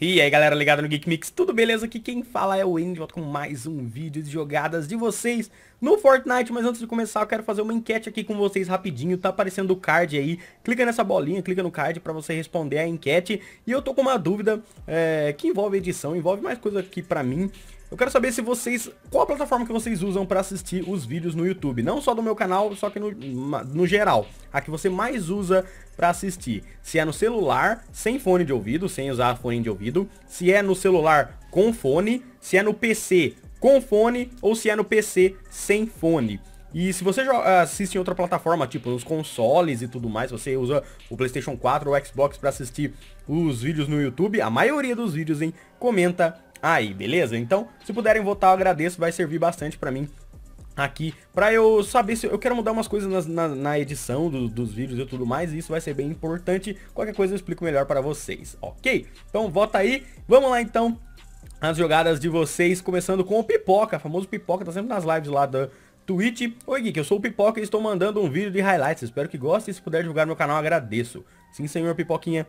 E aí galera ligada no Geek Mix, tudo beleza? Aqui quem fala é o Andy, volto com mais um vídeo de jogadas de vocês no Fortnite Mas antes de começar eu quero fazer uma enquete aqui com vocês rapidinho, tá aparecendo o card aí Clica nessa bolinha, clica no card pra você responder a enquete E eu tô com uma dúvida é, que envolve edição, envolve mais coisa aqui pra mim eu quero saber se vocês, qual a plataforma que vocês usam para assistir os vídeos no YouTube, não só do meu canal, só que no, no geral, a que você mais usa para assistir. Se é no celular, sem fone de ouvido, sem usar fone de ouvido, se é no celular com fone, se é no PC com fone ou se é no PC sem fone. E se você ah, assiste em outra plataforma, tipo nos consoles e tudo mais, você usa o PlayStation 4 ou Xbox para assistir os vídeos no YouTube, a maioria dos vídeos, hein? Comenta aí, beleza? Então, se puderem votar, eu agradeço, vai servir bastante pra mim aqui para eu saber se eu quero mudar umas coisas na, na, na edição do, dos vídeos e tudo mais, e isso vai ser bem importante. Qualquer coisa eu explico melhor para vocês, ok? Então vota aí, vamos lá então as jogadas de vocês, começando com o Pipoca, famoso Pipoca, tá sempre nas lives lá da Twitch. Oi Geek, eu sou o Pipoca e estou mandando um vídeo de highlights, espero que gostem, se puder divulgar meu canal agradeço. Sim senhor Pipoquinha,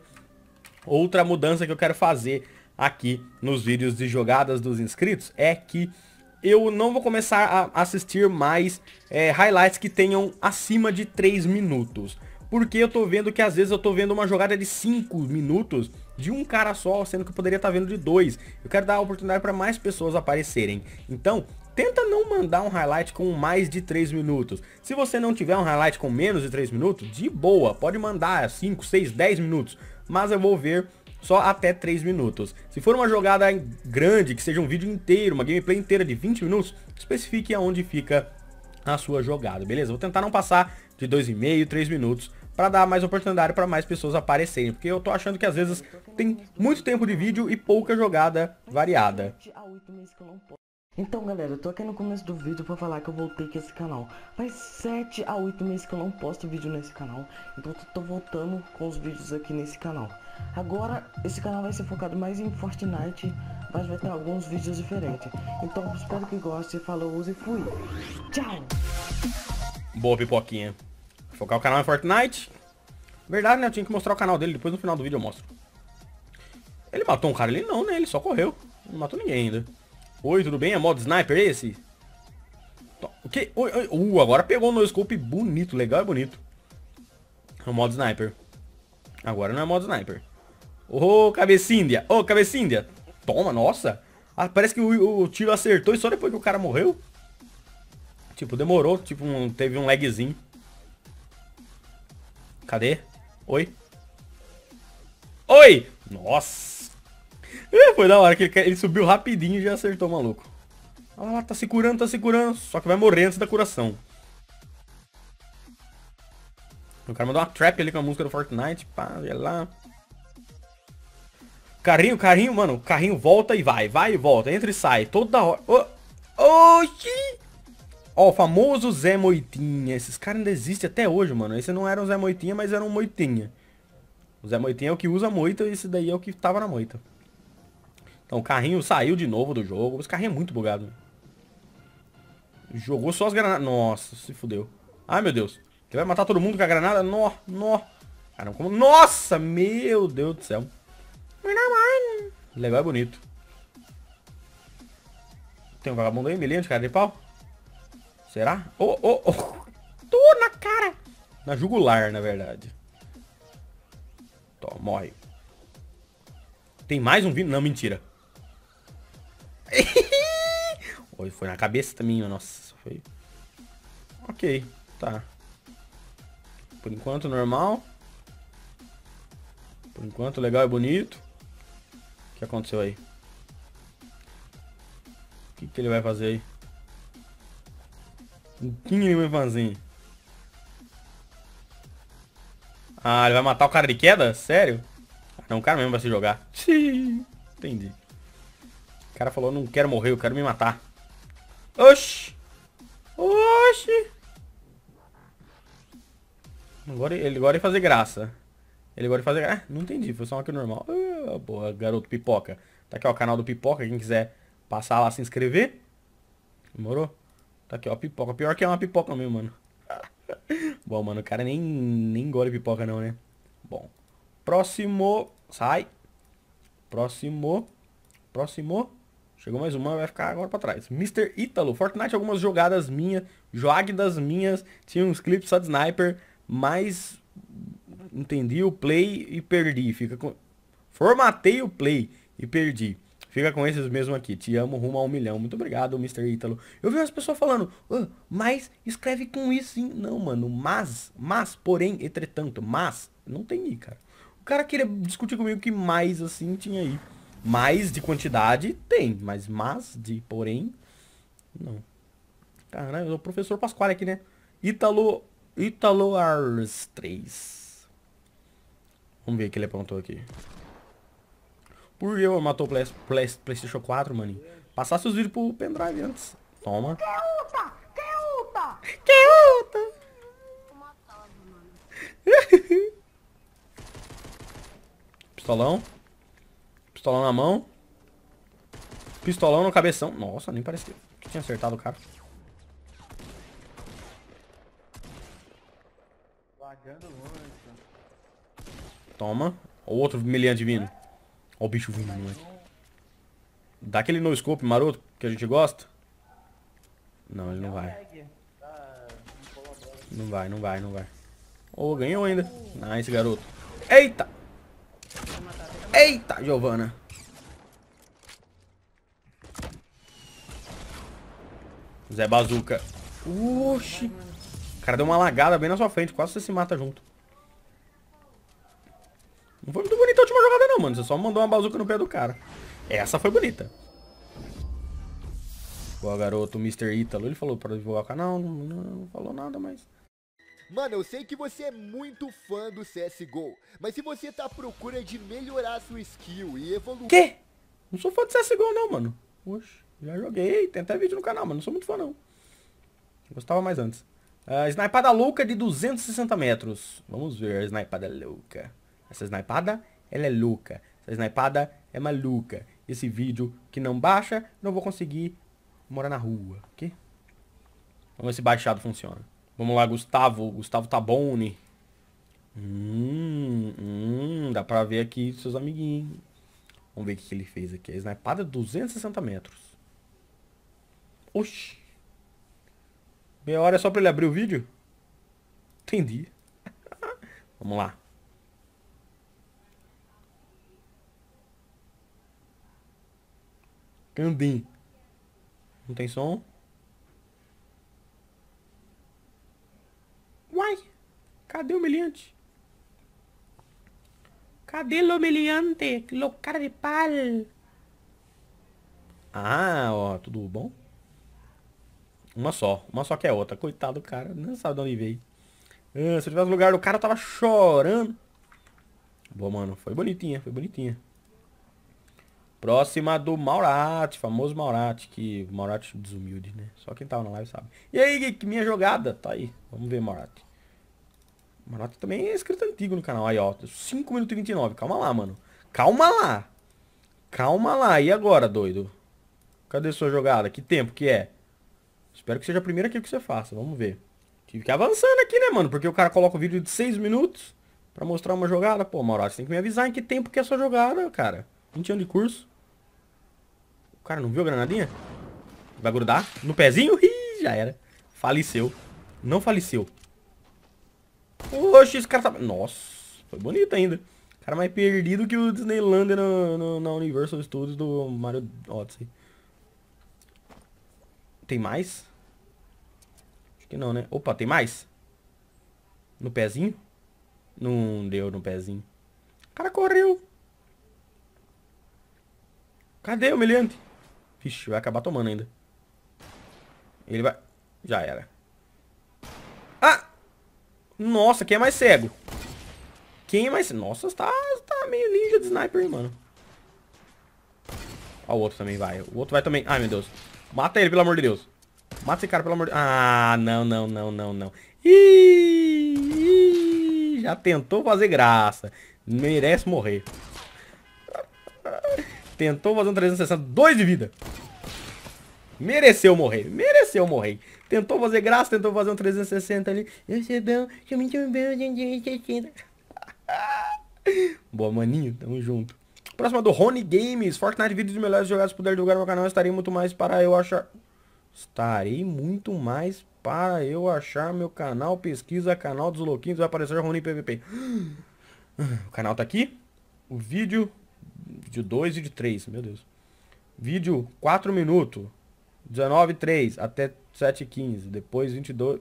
outra mudança que eu quero fazer aqui nos vídeos de jogadas dos inscritos é que eu não vou começar a assistir mais é, highlights que tenham acima de 3 minutos. Porque eu tô vendo que às vezes eu tô vendo uma jogada de 5 minutos de um cara só, sendo que eu poderia estar tá vendo de dois. Eu quero dar a oportunidade para mais pessoas aparecerem. Então, tenta não mandar um highlight com mais de 3 minutos. Se você não tiver um highlight com menos de 3 minutos, de boa, pode mandar 5, 6, 10 minutos. Mas eu vou ver só até 3 minutos. Se for uma jogada grande, que seja um vídeo inteiro, uma gameplay inteira de 20 minutos, especifique aonde fica a sua jogada, beleza? Vou tentar não passar de 2,5, 3 minutos para dar mais oportunidade para mais pessoas aparecerem, porque eu tô achando que às vezes tem muito tempo de vídeo e pouca jogada variada. Então galera, eu tô aqui no começo do vídeo pra falar que eu voltei com esse canal Faz 7 a 8 meses que eu não posto vídeo nesse canal Então eu tô voltando com os vídeos aqui nesse canal Agora esse canal vai ser focado mais em Fortnite, mas vai ter alguns vídeos diferentes. Então espero que goste, falou, use e fui. Tchau! Boa pipoquinha. Focar o canal em Fortnite. Verdade, né? Eu tinha que mostrar o canal dele, depois no final do vídeo eu mostro. Ele matou um cara ali? Não, né? Ele só correu. Não matou ninguém ainda. Oi, tudo bem? É modo sniper esse? O que? Oi, oi. Uh, agora pegou no scope bonito, legal e bonito. É o modo sniper. Agora não é modo sniper. Ô, oh, cabecíndia. Ô, oh, cabecíndia. Toma, nossa. Ah, parece que o, o, tiro acertou e só depois que o cara morreu. Tipo, demorou. Tipo, um, teve um lagzinho. Cadê? Oi? Oi! Nossa! foi da hora que ele subiu rapidinho e já acertou maluco. Olha ah, lá, tá se curando, tá se curando. Só que vai morrer antes da curação. O cara mandou uma trap ali com a música do Fortnite. Pá, olha é lá. Carrinho, carrinho, mano. Carrinho volta e vai. Vai e volta. Entra e sai. Toda hora. Oxi! Oh, Ó, o famoso Zé Moitinha. Esses caras ainda existem até hoje, mano. Esse não era o Zé Moitinha, mas era um Moitinha. O Zé Moitinha é o que usa moita e esse daí é o que tava na moita. Então o carrinho saiu de novo do jogo. Esse carrinho é muito bugado. Jogou só as granadas. Nossa, se fudeu. Ai, meu Deus. Ele vai matar todo mundo com a granada? Nó, nó. Caramba, como... Nossa, meu Deus do céu. Legal é e é bonito. Tem um vagabundo aí, milhão de cara de pau. Será? Ô, ô, ô. Tô na cara. Na jugular, na verdade. Tô, morre. Tem mais um vindo, Não, mentira. Oi, foi na cabeça também, nossa. Foi... Ok, tá. Por enquanto, normal. Por enquanto, legal e bonito que aconteceu aí? O que, que ele vai fazer aí? O que ele vai fazer? Ah, ele vai matar o cara de queda? Sério? Não, o cara mesmo vai se jogar. Sim, entendi. O cara falou, não quero morrer, eu quero me matar. Oxi! Oxi! Agora, ele gosta de fazer graça. Ele gosta de fazer graça. Ah, não entendi, foi só uma aqui normal. Ah, boa, garoto pipoca. Tá aqui, ó, o canal do pipoca, quem quiser passar lá, se inscrever. Demorou? Tá aqui, ó, pipoca. Pior que é uma pipoca mesmo, mano. Bom, mano, o cara nem, nem engole pipoca não, né? Bom. Próximo. Sai. Próximo. Próximo. Chegou mais uma, vai ficar agora pra trás. Mr. Ítalo. Fortnite, algumas jogadas minhas. Jogue das minhas. Tinha uns clipes só de sniper. Mas entendi o play e perdi. Fica com... Formatei o play e perdi. Fica com esses mesmo aqui. Te amo rumo a um milhão. Muito obrigado, Mr. Ítalo. Eu vi umas pessoas falando, mas escreve com isso, sim. Não, mano. Mas, mas, porém, entretanto, mas, não tem i, cara. O cara queria discutir comigo que mais, assim, tinha i. Mais de quantidade, tem. Mas mas de porém, não. Caralho, é o professor Pasquale aqui, né? Ítalo, Ítalo Ars 3. Vamos ver o que ele aprontou aqui. Por eu matou o Play, Play, Playstation 4, mano. Passar seus vídeos pro pendrive antes. Toma. Que uta! Que uta! Que uta! Pistolão. Pistolão na mão. Pistolão no cabeção. Nossa, nem parecia que tinha acertado o cara. Né? Toma. O outro milhão divino. Ó o bicho vindo, moleque. Dá aquele no scope maroto que a gente gosta. Não, ele não vai. Não vai, não vai, não vai. Ô, oh, ganhou ainda. Nice, garoto. Eita! Eita, Giovana. Zé Bazuca. Oxi. O cara deu uma lagada bem na sua frente. Quase você se mata junto. Não foi muito mano. Você só mandou uma bazuca no pé do cara. Essa foi bonita. boa garoto, Mr. Ítalo, ele falou pra divulgar o canal, não, não, falou nada, mas... Mano, eu sei que você é muito fã do CSGO, mas se você tá à procura de melhorar sua skill e evoluir... Quê? Não sou fã do CSGO não, mano. Oxe, já joguei, tem até vídeo no canal, mas não sou muito fã não. Gostava mais antes. Uh, snipada louca de 260 metros. Vamos ver a snipada louca. Essa snipada ela é louca. Essa snipada é maluca. Esse vídeo que não baixa, não vou conseguir morar na rua, ok? Vamos ver se baixado funciona. Vamos lá, Gustavo. Gustavo Tabone. Hum, hum, dá pra ver aqui seus amiguinhos. Vamos ver o que, ele fez aqui. A snipada 260 é metros. Oxi. Meia hora é só pra ele abrir o vídeo? Entendi. Vamos lá. Andim. Não tem som? Uai! Cadê o meliante? Cadê o meliante? Cara de pal! Ah, ó, tudo bom? Uma só. Uma só que é outra. Coitado do cara. Não sabe de onde veio. Ah, se eu tivesse no lugar do cara, eu tava chorando. Bom, mano. Foi bonitinha, foi bonitinha. Próxima do Maurati, famoso Maurati, que Maurati é desumilde, né? Só quem tava na live sabe. E aí, que minha jogada? Tá aí, vamos ver Maurati. Maurati também é inscrito antigo no canal, aí ó, 5 minutos e 29, calma lá, mano. Calma lá. Calma lá, e agora, doido? Cadê sua jogada? Que tempo que é? Espero que seja a primeira aqui que você faça, vamos ver. Tive que avançando aqui, né, mano? Porque o cara coloca o vídeo de 6 minutos pra mostrar uma jogada. Pô, Maurati, tem que me avisar em que tempo que é a sua jogada, cara. 20 anos de curso. Cara, não viu a granadinha? Vai grudar no pezinho? Ih, já era. Faleceu. Não faleceu. Oxe, esse cara tá... Nossa, foi bonito ainda. Cara mais perdido que o Disneylander no, no, na Universal Studios do Mario Odyssey. Tem mais? Acho que não, né? Opa, tem mais? No pezinho? Não deu no pezinho. O cara correu. Cadê o humilhante? Vixe, vai acabar tomando ainda. Ele vai... Já era. Ah! Nossa, quem é mais cego? Quem é mais... Nossa, tá, tá meio ninja de sniper, hein, mano. Ó, o outro também vai. O outro vai também. Ai, meu Deus. Mata ele, pelo amor de Deus. Mata esse cara, pelo amor de Ah, não, não, não, não, não. ih, já tentou fazer graça. Merece morrer. Tentou fazer um 360, 2 de vida. Mereceu morrer, mereceu morrer. Tentou fazer graça, tentou fazer um 360 ali. Eu sou bom, sou muito bom, 360. Boa, maninho, tamo junto. Próxima é do Rony Games. Fortnite, vídeos dos melhores jogados puder divulgar no meu canal. Estarei muito mais para eu achar... Estarei muito mais para eu achar meu canal. Pesquisa canal dos louquinhos, vai aparecer Rony PVP. O canal tá aqui. O vídeo de 2 e de 3, meu Deus. Vídeo 4 minutos. 19 e 3 até 7 e 15. Depois 22...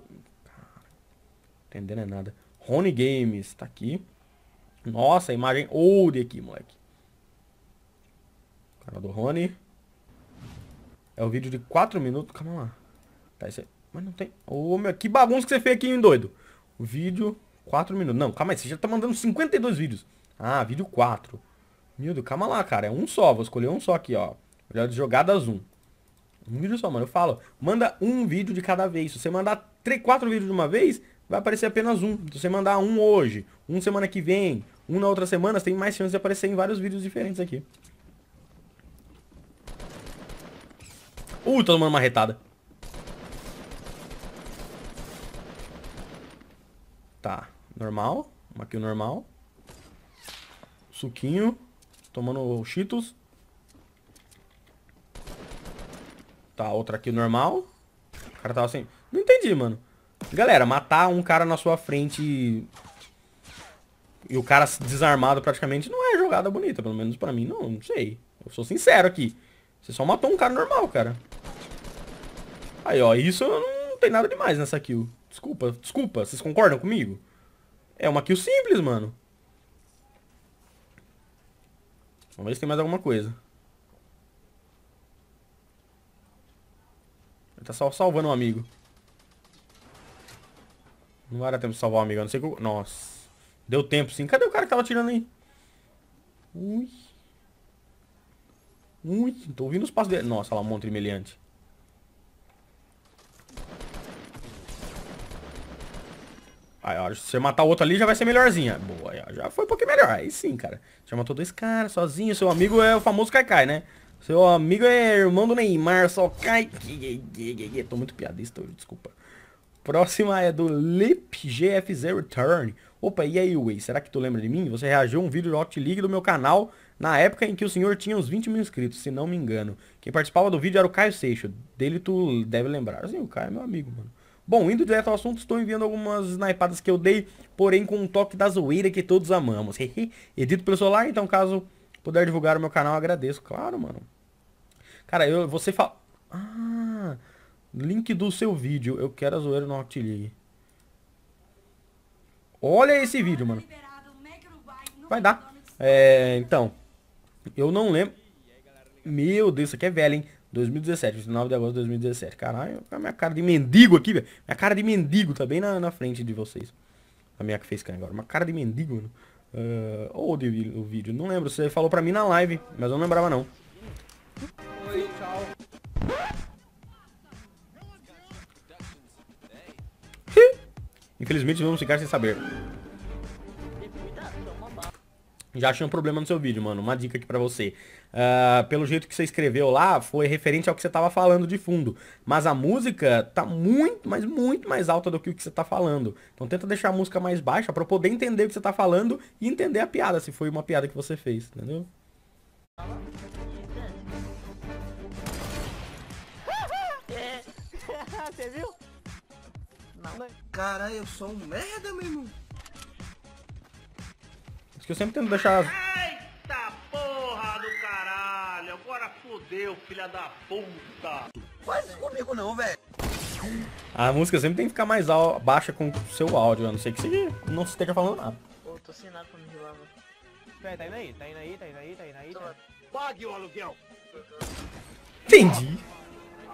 Entendendo é nada. Rony Games tá aqui. Nossa, imagem old aqui, moleque. Canal do Rony. É o vídeo de 4 minutos. Calma lá. Tá, esse aí. É- mas não tem... Ô, oh, meu, que bagunça que você fez aqui, hein, doido. O vídeo, 4 minutos. Não, calma aí, você já tá mandando 52 vídeos. Ah, vídeo 4. Nildo, calma lá, cara. É um só. Vou escolher um só aqui, ó. Olhar de jogadas um. Um vídeo só, mano. Eu falo. Manda um vídeo de cada vez. Se você mandar três, quatro vídeos de uma vez, vai aparecer apenas um. Se você mandar um hoje, um semana que vem, um na outra semana, você tem mais chance de aparecer em vários vídeos diferentes aqui. Uh, tô tomando uma retada. Tá, normal. aqui o normal. Suquinho. Tomando Cheetos. Tá, outra aqui normal. O cara tava assim... Não entendi, mano. Galera, matar um cara na sua frente e... e o cara desarmado praticamente não é jogada bonita, pelo menos pra mim. Não, não sei. Eu sou sincero aqui. Você só matou um cara normal, cara. Aí, ó, isso não tem nada demais nessa kill. Desculpa, desculpa, vocês concordam comigo? É uma kill simples, mano. Vamos ver se tem mais alguma coisa. Ele tá só salvando um amigo. Não era tempo de salvar um amigo, eu não sei como... Nossa. Deu tempo sim. Cadê o cara que tava atirando aí? Ui. Ui, tô ouvindo os passos dele. Nossa, lá um monte de meliante. Aí, ó, se você matar o outro ali, já vai ser melhorzinha. Boa, já foi um pouquinho melhor. Aí sim, cara. Já matou dois caras sozinho. Seu amigo é o famoso Kaikai, né? Seu amigo é irmão do Neymar, só cai. Tô muito piadista hoje, desculpa. Próxima é do Lip GFZ Return. Opa, e aí, Way? Será que tu lembra de mim? Você reagiu a um vídeo do Rocket League do meu canal na época em que o senhor tinha uns 20 mil inscritos, se não me engano. Quem participava do vídeo era o Caio Seixo. Dele tu deve lembrar. Sim, o Caio é meu amigo, mano. Bom, indo direto ao assunto, estou enviando algumas naipadas que eu dei, porém com um toque da zoeira que todos amamos. Edito pelo celular, então caso puder divulgar o meu canal, agradeço. Claro, mano. Cara, eu, você fala... Ah, link do seu vídeo. Eu quero a zoeira no Octilig. Olha esse vídeo, mano. Vai dar. É, então. Eu não lembro. Meu Deus, isso aqui é velho, hein? 2017, 29 de agosto de 2017. Caralho, a minha cara de mendigo aqui, velho. Minha cara de mendigo tá bem na, na frente de vocês. A minha que fez cara agora. Uma cara de mendigo, mano. Uh, ou de o vídeo, não lembro. Você falou pra mim na live, mas eu não lembrava não. Oi, tchau. Infelizmente vamos ficar sem saber. Já achei um problema no seu vídeo, mano. Uma dica aqui pra você. Uh, pelo jeito que você escreveu lá, foi referente ao que você estava falando de fundo. Mas a música tá muito, mas muito mais alta do que o que você está falando. Então tenta deixar a música mais baixa para poder entender o que você está falando e entender a piada, se foi uma piada que você fez, entendeu? Você viu? Caralho, eu sou um merda, meu irmão. Acho que eu sempre tento deixar fudeu, filha da puta. Faz isso comigo não, velho. A música sempre tem que ficar mais baixa com o seu áudio, a não ser que você não esteja falando nada. Pô, tô sem nada pra me rilar, mano. Pera, tá, tá indo aí, tá indo aí, tá indo aí, tá indo aí. Tá... Pague o aluguel! Entendi.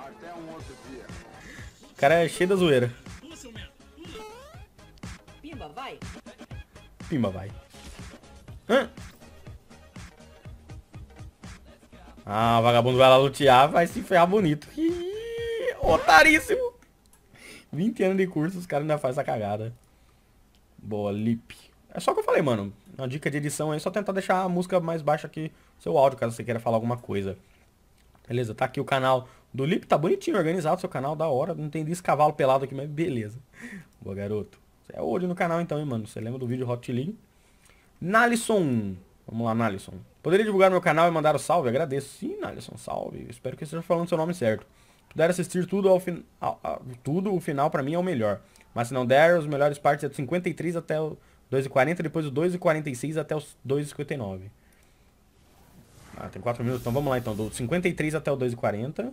Até um outro dia. O cara é cheio da zoeira. Pimba, vai. Pimba, vai. Hã? Ah, o vagabundo vai lá lutear, vai se ferrar bonito. Ih, otaríssimo. 20 anos de curso, os caras ainda fazem a cagada. Boa, lip. É só o que eu falei, mano. Uma dica de edição aí, é só tentar deixar a música mais baixa aqui seu áudio, caso você queira falar alguma coisa. Beleza, tá aqui o canal do Lip, tá bonitinho, organizado seu canal, da hora. Não tem desse cavalo pelado aqui, mas beleza. Boa, garoto. Você é olho no canal então, hein, mano. Você lembra do vídeo Hotline? Nalisson. Vamos lá, Nalisson. Poderia divulgar meu canal e mandar o salve? Agradeço. Sim, Alisson, salve. Espero que esteja falando seu nome certo. Puder assistir tudo ao final. Tudo, o final para mim é o melhor. Mas se não der, os melhores partes é do 53 até o 2,40, depois o 2,46 até o 2,59. Ah, tem 4 minutos. Então vamos lá então. Do 53 até o 2,40.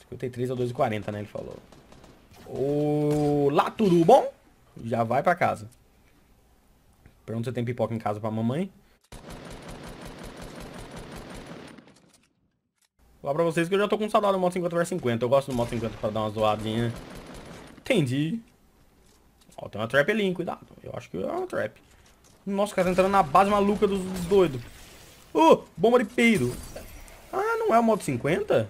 53 ao 2,40, né? Ele falou. O lá tudo bom? Já vai pra casa. Pergunta se tem pipoca em casa pra mamãe. Falar pra vocês que eu já tô com saudade do modo 50 vs 50. Eu gosto do modo 50 pra dar uma zoadinha. Entendi. Ó, tem uma trap ali, Cuidado. Eu acho que é uma trap. Nossa, o cara tá entrando na base maluca dos doidos. Uh, bomba de peido. Ah, não é o modo 50?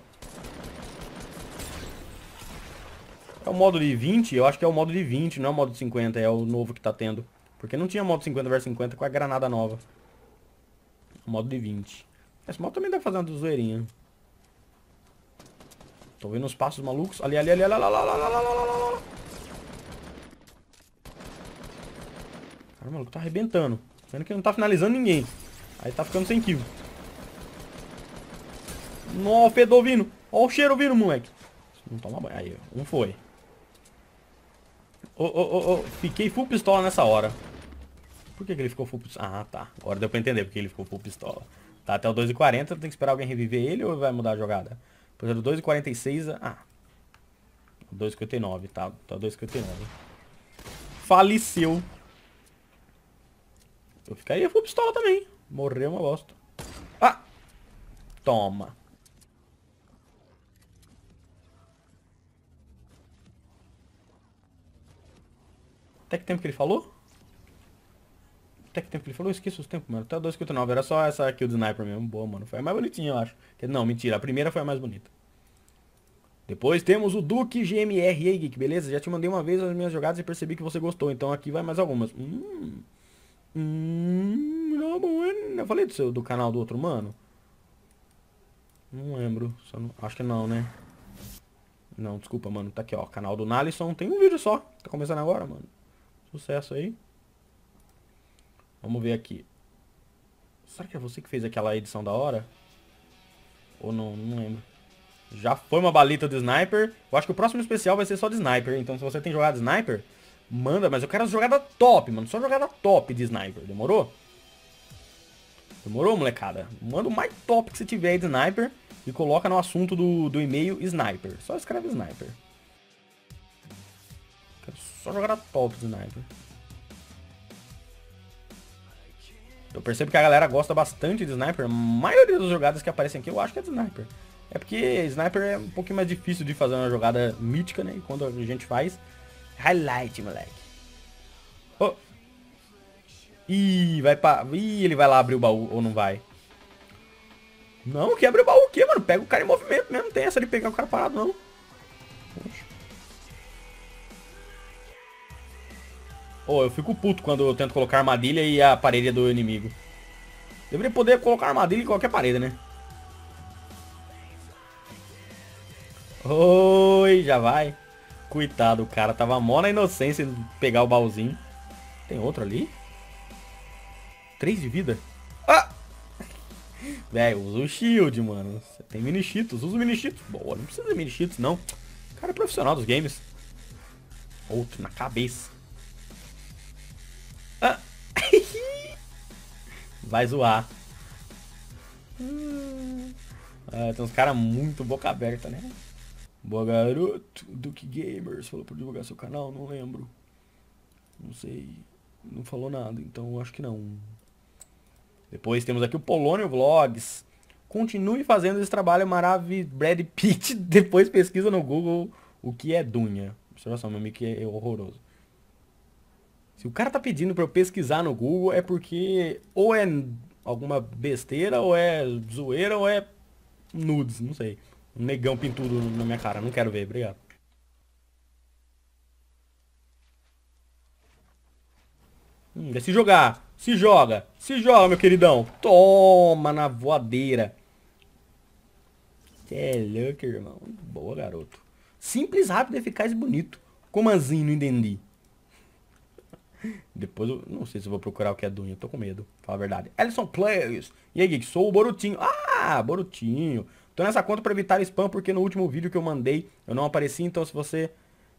É o modo de 20? Eu acho que é o modo de 20, não é o modo de 50. É o novo que tá tendo. Porque não tinha modo 50 vs 50 com a granada nova. O modo de 20. Esse modo também pra fazer uma zoeirinha. Tô vendo os passos malucos. Ali, ali, ali, ali, ali, ali, ali, ali, ali, ali. Cara, o maluco tá arrebentando. Vendo que não tá finalizando ninguém. Aí tá ficando sem kill. Nossa, o fedor vindo. Ó o cheiro vindo, moleque. Não toma banho. Aí, um foi. Ô, ô, ô, fiquei full pistola nessa hora. Por que, que ele ficou full pistola? Ah, tá. Agora deu pra entender porque ele ficou full pistola. Tá até o 2,40, tem que esperar alguém reviver ele ou vai mudar a jogada? Por exemplo, 2,46. Ah. 2,59, tá? Tá 2,59. Faleceu. Eu ficaria com pistola também. Morreu uma bosta. Ah! Toma. Até que tempo que ele falou? Até que tempo ele falou, eu esqueço os tempos, mano. Até 2.59, era só essa aqui do sniper mesmo. Boa, mano. Foi a mais bonitinha, eu acho. Não, mentira, a primeira foi a mais bonita. Depois temos o Duke GMR. aí, Geek, beleza? Já te mandei uma vez as minhas jogadas e percebi que você gostou. Então aqui vai mais algumas. Hum. Hum. Não, é- Eu falei do, seu, do canal do outro mano? Não lembro. Não, acho que não, né? Não, desculpa, mano. Tá aqui, ó. Canal do Nalisson. Tem um vídeo só. Tá começando agora, mano. Sucesso aí. Vamos ver aqui. Será que é você que fez aquela edição da hora? Ou não, não lembro. Já foi uma balita do Sniper. Eu acho que o próximo especial vai ser só de Sniper. Então se você tem jogado Sniper, manda. Mas eu quero jogada top, mano. Só jogada top de Sniper. Demorou? Demorou, molecada? Manda o mais top que você tiver de Sniper. E coloca no assunto do, do e-mail Sniper. Só escreve Sniper. Quero só jogada top de Sniper. Eu percebo que a galera gosta bastante de sniper. A maioria das jogadas que aparecem aqui eu acho que é de sniper. É porque sniper é um pouquinho mais difícil de fazer uma jogada mítica, né? E quando a gente faz, highlight, moleque. Oh. Ih, vai pra... Ih, ele vai lá abrir o baú ou não vai? Não, que abre o baú o quê, mano? Pega o cara em movimento mesmo. Não tem essa de pegar o cara parado, não. Oh, eu fico puto quando eu tento colocar armadilha e a parede é do inimigo. Deveria poder colocar armadilha em qualquer parede, né? Oi, já vai. Coitado, o cara tava mó na inocência de pegar o baúzinho. Tem outro ali? Três de vida? Ah! Velho, usa o shield, mano. Você tem mini cheetos, usa o mini cheetos. Boa, não precisa de mini cheetos, não. O cara é profissional dos games. Outro na cabeça. Vai zoar. Ah, tem uns caras muito boca aberta, né? Boa garoto, Duke Gamers falou pra divulgar seu canal, não lembro. Não sei. Não falou nada, então acho que não. Depois temos aqui o Polônio Vlogs. Continue fazendo esse trabalho maravilhoso. Brad Pitt, depois pesquisa no Google o que é Dunha. Observação, meu mic é horroroso. Se o cara tá pedindo para eu pesquisar no Google, é porque ou é alguma besteira, ou é zoeira, ou é nudes, não sei. Um negão pintudo na minha cara, não quero ver, obrigado. Hum, é se jogar, se joga, se joga, meu queridão. Toma na voadeira. Você é louco, irmão. Boa, garoto. Simples, rápido, eficaz e bonito. Como assim, não entendi? Depois eu não sei se eu vou procurar o que é Dunha, tô com medo, fala a verdade. Ellison Players, e aí, Geek, sou o Borutinho. Ah, Borutinho. Tô nessa conta para evitar spam, porque no último vídeo que eu mandei eu não apareci, então se você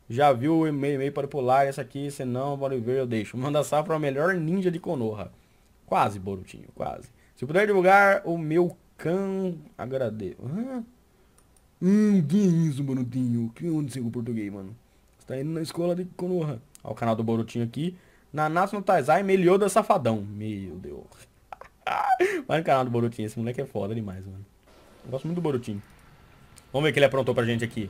já viu o e-mail, e-mail para pular essa aqui, senão, bora ver, eu deixo. Manda salva é o melhor ninja de Konoha. Quase, Borutinho, quase. Se puder divulgar o meu can... Agradeço. Hã? Hum, que isso, Borutinho? Que onde você é o português, mano? Você tá indo na escola de Konoha. Ó o canal do Borutinho aqui. Nanatsu no Taizai, Meliodas Safadão. Meu Deus. Vai no canal do Borutin, esse moleque é foda demais, mano. Eu gosto muito do Borutinho. Vamos ver o que ele aprontou pra gente aqui.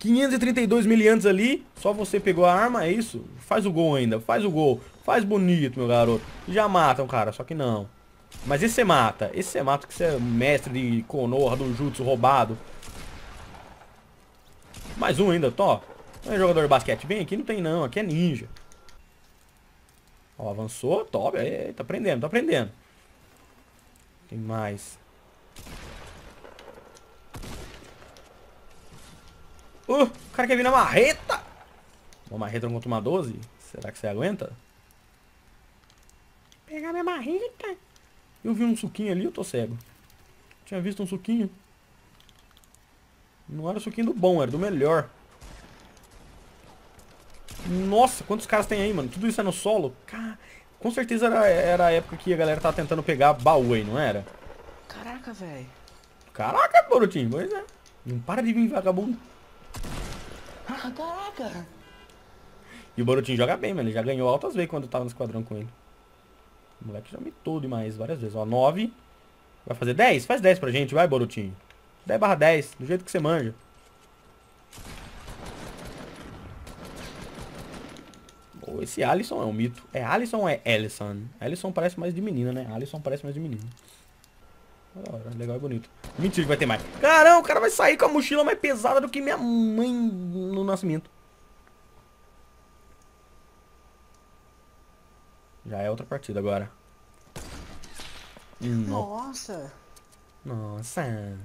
532 miliantes ali, só você pegou a arma, é isso? Faz o gol ainda, faz o gol. Faz bonito, meu garoto. Já matam, cara, só que não. Mas esse você mata. Esse você mata que você é mestre de Konoha, do Jutsu roubado. Mais um ainda, top. Não é jogador de basquete. Vem aqui, não tem não. Aqui é ninja. Ó, avançou, top. Aí, tá aprendendo, tá aprendendo. Tem mais. Uh, o cara quer vir na marreta. Uma marreta contra uma 12? Será que você aguenta? Pegar minha marreta. Eu vi um suquinho ali, eu tô cego. Tinha visto um suquinho. Não era o suquinho do bom, era do melhor. Nossa, quantos caras tem aí, mano? Tudo isso é no solo? Cara, com certeza era, era a época que a galera tava tentando pegar baú aí, não era? Caraca, velho. Caraca, Borutinho, pois é. Não para de vir, vagabundo. Ah, caraca. E o Borutinho joga bem, mano. Ele já ganhou altas vezes quando eu tava no esquadrão com ele. O moleque já mitou demais várias vezes. Ó, 9. Vai fazer 10? Faz 10 pra gente, vai, Borutinho. 10 barra 10, do jeito que você manja. esse Alisson é um mito. É Alisson ou é Alisson? Alisson parece mais de menina, né? Alisson parece mais de menina. Legal e bonito. Mentira que vai ter mais. Caramba, o cara vai sair com a mochila mais pesada do que minha mãe no nascimento. Já é outra partida agora. Hum, Nossa. Nossa.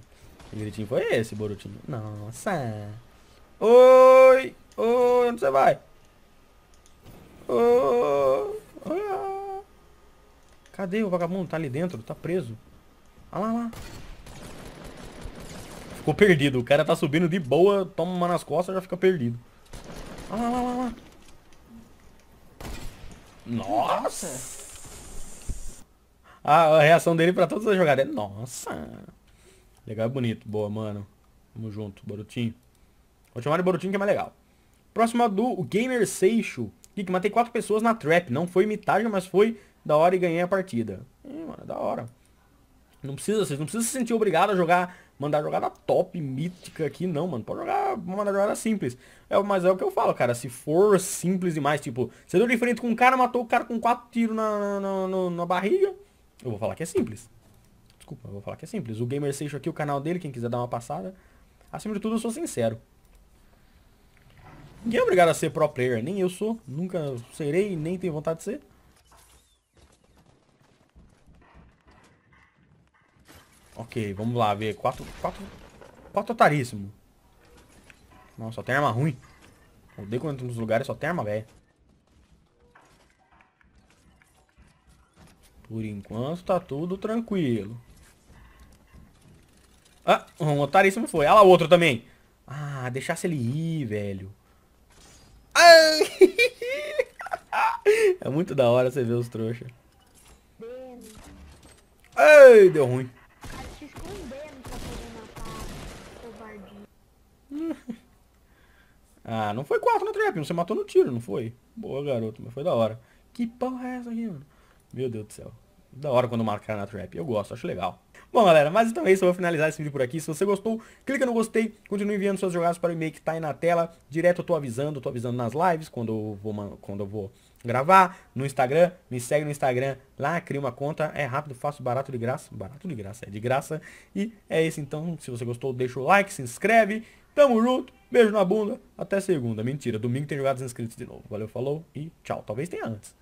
Que gritinho foi esse, Borutinho? Nossa. Oi. Oi, onde você vai? Cadê o vagabundo? Tá ali dentro, tá preso. Olha ah lá, lá. Ficou perdido. O cara tá subindo de boa, toma uma nas costas já fica perdido. Olha ah lá, lá, lá, lá. Nossa! A, reação dele pra todas as jogadas é nossa. Legal e bonito. Boa, mano. Tamo junto, Borutinho. Vou chamar de Borutinho que é mais legal. Próxima do Gamer Seixo. Kik, matei quatro pessoas na trap. Não foi mitagem, mas foi da hora e ganhei a partida. Ih, mano, da hora. Não precisa, vocês não precisam se sentir obrigado a jogar, mandar jogada top, mítica aqui, não, mano. Pode jogar, mandar jogada simples. É, mas é o que eu falo, cara. Se for simples demais, tipo, você deu de frente com um cara, matou o cara com quatro tiros na, na, na, na barriga, eu vou falar que é simples. Desculpa, eu vou falar que é simples. O Gamer Seixo aqui, o canal dele, quem quiser dar uma passada. Acima de tudo, eu sou sincero. Ninguém é obrigado a ser pro player, nem eu sou, nunca serei, nem tenho vontade de ser. Ok, vamos lá ver. Quatro, quatro, quatro otaríssimo. Nossa, só tem arma ruim. Odeio quando entro nos lugares só tem arma velha. Por enquanto tá tudo tranquilo. Ah, um otaríssimo foi. Ah lá, outro também. Ah, deixasse ele ir, velho. É muito da hora você ver os trouxas. Ei, deu ruim. Ah, não foi quatro na trap, você matou no tiro, não foi? Boa, garoto, mas foi da hora. Que porra é essa aqui, mano? Meu Deus do céu. Da hora quando marcar na trap, eu gosto, acho legal. Bom, galera, mas então é isso. Eu vou finalizar esse vídeo por aqui. Se você gostou, clica no gostei. Continue enviando suas jogadas para o e-mail que está aí na tela. Direto eu tô avisando. Tô avisando nas lives quando eu vou, quando eu vou gravar. No Instagram, me segue no Instagram. Lá, cria uma conta. É rápido, fácil, barato de graça. Barato de graça, é de graça. E é isso então. Se você gostou, deixa o like, se inscreve. Tamo junto. Beijo na bunda. Até segunda. Mentira, domingo tem jogadas inscritos de novo. Valeu, falou e tchau. Talvez tenha antes.